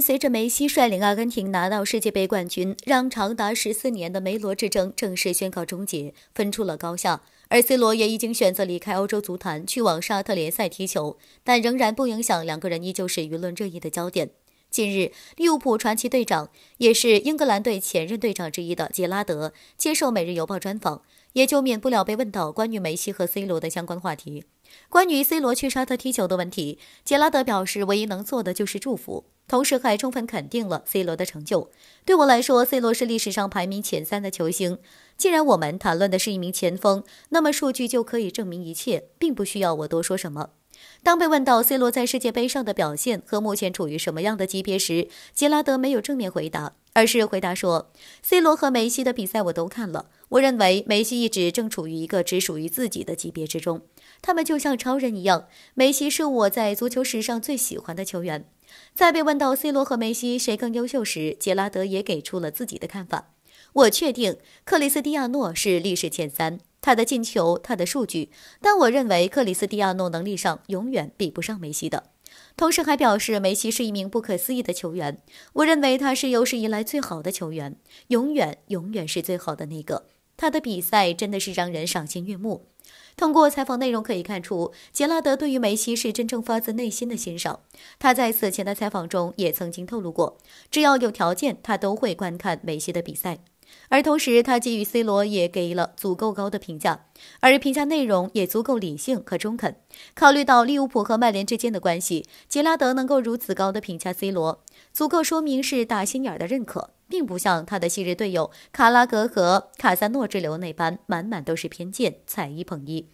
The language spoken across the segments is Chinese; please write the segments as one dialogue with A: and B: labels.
A: 随着梅西率领阿根廷拿到世界杯冠军，让长达十四年的梅罗之争正式宣告终结，分出了高下。而 C 罗也已经选择离开欧洲足坛，去往沙特联赛踢球，但仍然不影响两个人依旧是舆论热议的焦点。近日，利物浦传奇队长，也是英格兰队前任队长之一的杰拉德接受《每日邮报》专访。也就免不了被问到关于梅西和 C 罗的相关话题，关于 C 罗去沙特踢球的问题，杰拉德表示，唯一能做的就是祝福，同时还充分肯定了 C 罗的成就。对我来说，C 罗是历史上排名前三的球星。既然我们谈论的是一名前锋，那么数据就可以证明一切，并不需要我多说什么。当被问到 C 罗在世界杯上的表现和目前处于什么样的级别时，杰拉德没有正面回答，而是回答说：“C 罗和梅西的比赛我都看了，我认为梅西一直正处于一个只属于自己的级别之中。他们就像超人一样。梅西是我在足球史上最喜欢的球员。”在被问到 C 罗和梅西谁更优秀时，杰拉德也给出了自己的看法：“我确定，克里斯蒂亚诺是历史前三。”他的进球，他的数据，但我认为克里斯蒂亚诺能力上永远比不上梅西的。同时还表示，梅西是一名不可思议的球员，我认为他是有史以来最好的球员，永远永远是最好的那个。他的比赛真的是让人赏心悦目。通过采访内容可以看出，杰拉德对于梅西是真正发自内心的欣赏。他在此前的采访中也曾经透露过，只要有条件，他都会观看梅西的比赛。而同时，他给予 C 罗也给了足够高的评价，而评价内容也足够理性和中肯。考虑到利物浦和曼联之间的关系，杰拉德能够如此高的评价 C 罗，足够说明是打心眼的认可，并不像他的昔日队友卡拉格和卡萨诺之流那般满满都是偏见，踩一捧一。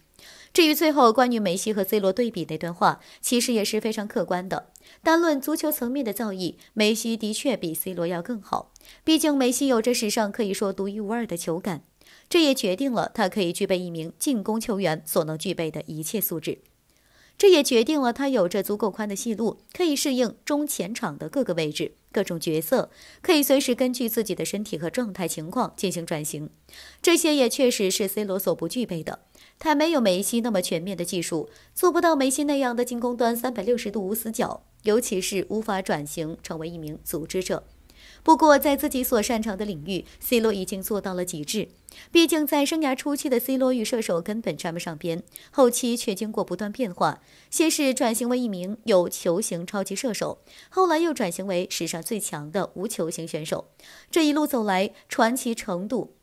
A: 至于最后关于梅西和 C 罗对比那段话，其实也是非常客观的。单论足球层面的造诣，梅西的确比 C 罗要更好。毕竟梅西有着史上可以说独一无二的球感，这也决定了他可以具备一名进攻球员所能具备的一切素质。这也决定了他有着足够宽的戏路，可以适应中前场的各个位置、各种角色，可以随时根据自己的身体和状态情况进行转型。这些也确实是 C 罗所不具备的，他没有梅西那么全面的技术，做不到梅西那样的进攻端三百六十度无死角，尤其是无法转型成为一名组织者。不过，在自己所擅长的领域，C 罗已经做到了极致。毕竟，在生涯初期的 C 罗与射手根本沾不上边，后期却经过不断变化，先是转型为一名有球型超级射手，后来又转型为史上最强的无球型选手。这一路走来，传奇程度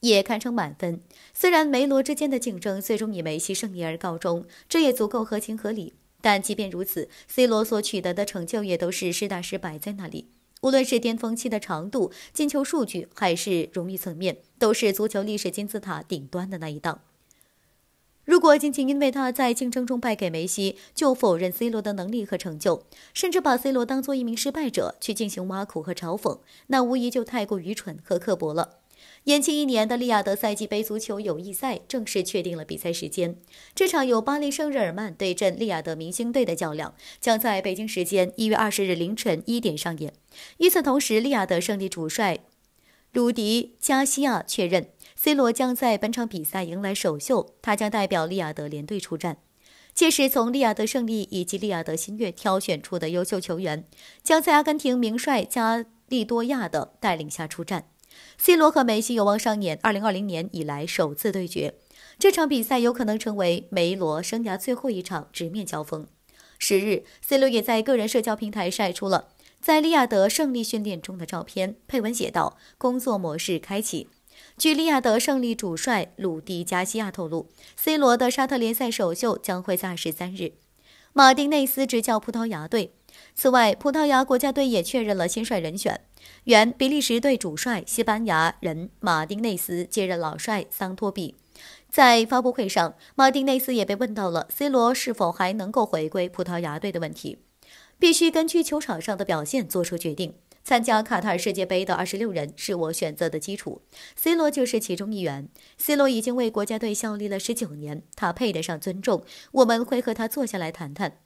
A: 也堪称满分。虽然梅罗之间的竞争最终以梅西胜利而告终，这也足够合情合理。但即便如此，C 罗所取得的成就也都是实打实摆在那里。无论是巅峰期的长度、进球数据，还是荣誉层面，都是足球历史金字塔顶端的那一档。如果仅仅因为他在竞争中败给梅西，就否认 C 罗的能力和成就，甚至把 C 罗当做一名失败者去进行挖苦和嘲讽，那无疑就太过愚蠢和刻薄了。延期一年的利雅得赛季杯足球友谊赛正式确定了比赛时间。这场由巴黎圣日耳曼对阵利雅得明星队的较量，将在北京时间一月二十日凌晨一点上演。与此同时，利雅得胜利主帅鲁迪·加西亚确认，C 罗将在本场比赛迎来首秀，他将代表利雅得联队出战。届时，从利亚德胜利以及利亚德新月挑选出的优秀球员，将在阿根廷名帅加利多亚的带领下出战。C 罗和梅西有望上演2020年以来首次对决，这场比赛有可能成为梅罗生涯最后一场直面交锋。十日，C 罗也在个人社交平台晒出了在利亚德胜利训练中的照片，配文写道：“工作模式开启。”据利亚德胜利主帅鲁迪·加西亚透露，C 罗的沙特联赛首秀将会在二十三日。马丁内斯执教葡萄牙队。此外，葡萄牙国家队也确认了新帅人选，原比利时队主帅西班牙人马丁内斯接任老帅桑托比。在发布会上，马丁内斯也被问到了 C 罗是否还能够回归葡萄牙队的问题，必须根据球场上的表现做出决定。参加卡塔尔世界杯的二十六人是我选择的基础，C 罗就是其中一员。C 罗已经为国家队效力了十九年，他配得上尊重。我们会和他坐下来谈谈。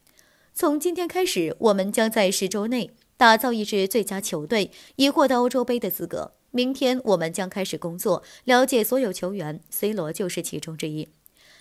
A: 从今天开始，我们将在十周内打造一支最佳球队，以获得欧洲杯的资格。明天我们将开始工作，了解所有球员，C 罗就是其中之一。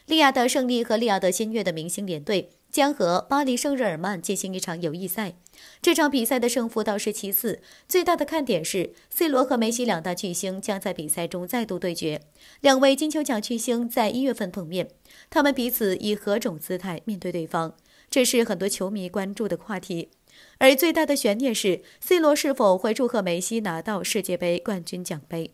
A: 利亚德胜利和利亚德新月的明星联队将和巴黎圣日耳曼进行一场友谊赛。这场比赛的胜负倒是其次，最大的看点是 C 罗和梅西两大巨星将在比赛中再度对决。两位金球奖巨星在一月份碰面，他们彼此以何种姿态面对对方，这是很多球迷关注的话题。而最大的悬念是 C 罗是否会祝贺梅西拿到世界杯冠军奖杯。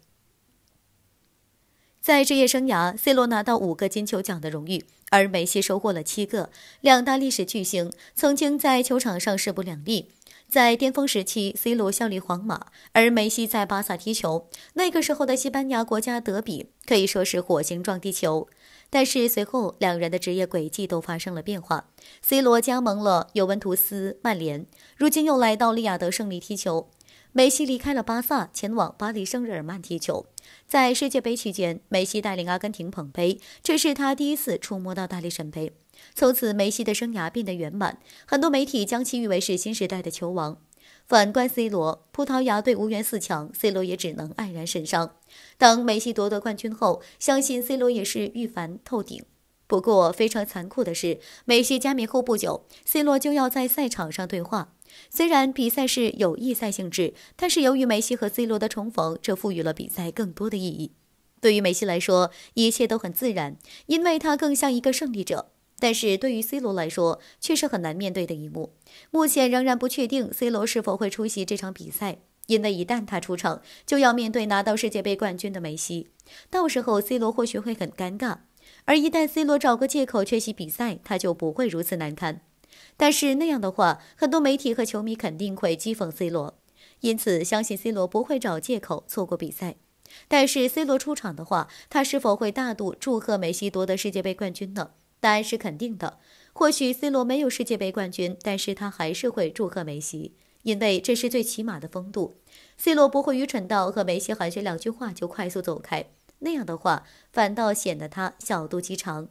A: 在职业生涯，C 罗拿到五个金球奖的荣誉，而梅西收获了七个。两大历史巨星曾经在球场上势不两立，在巅峰时期，C 罗效力皇马，而梅西在巴萨踢球。那个时候的西班牙国家德比可以说是火星撞地球。但是随后两人的职业轨迹都发生了变化，C 罗加盟了尤文图斯、曼联，如今又来到利雅得胜利踢球。梅西离开了巴萨，前往巴黎圣日耳曼踢球。在世界杯期间，梅西带领阿根廷捧杯，这是他第一次触摸到大力神杯。从此，梅西的生涯变得圆满，很多媒体将其誉为是新时代的球王。反观 C 罗，葡萄牙队无缘四强，C 罗也只能黯然神伤。当梅西夺得冠军后，相信 C 罗也是欲烦透顶。不过，非常残酷的是，梅西加冕后不久，C 罗就要在赛场上对话。虽然比赛是有意赛性质，但是由于梅西和 C 罗的重逢，这赋予了比赛更多的意义。对于梅西来说，一切都很自然，因为他更像一个胜利者。但是对于 C 罗来说，却是很难面对的一幕。目前仍然不确定 C 罗是否会出席这场比赛，因为一旦他出场，就要面对拿到世界杯冠军的梅西，到时候 C 罗或许会很尴尬。而一旦 C 罗找个借口缺席比赛，他就不会如此难堪。但是那样的话，很多媒体和球迷肯定会讥讽 C 罗，因此相信 C 罗不会找借口错过比赛。但是 C 罗出场的话，他是否会大度祝贺梅西夺得世界杯冠军呢？答案是肯定的。或许 C 罗没有世界杯冠军，但是他还是会祝贺梅西，因为这是最起码的风度。C 罗不会愚蠢到和梅西寒暄两句话就快速走开，那样的话反倒显得他小肚鸡肠。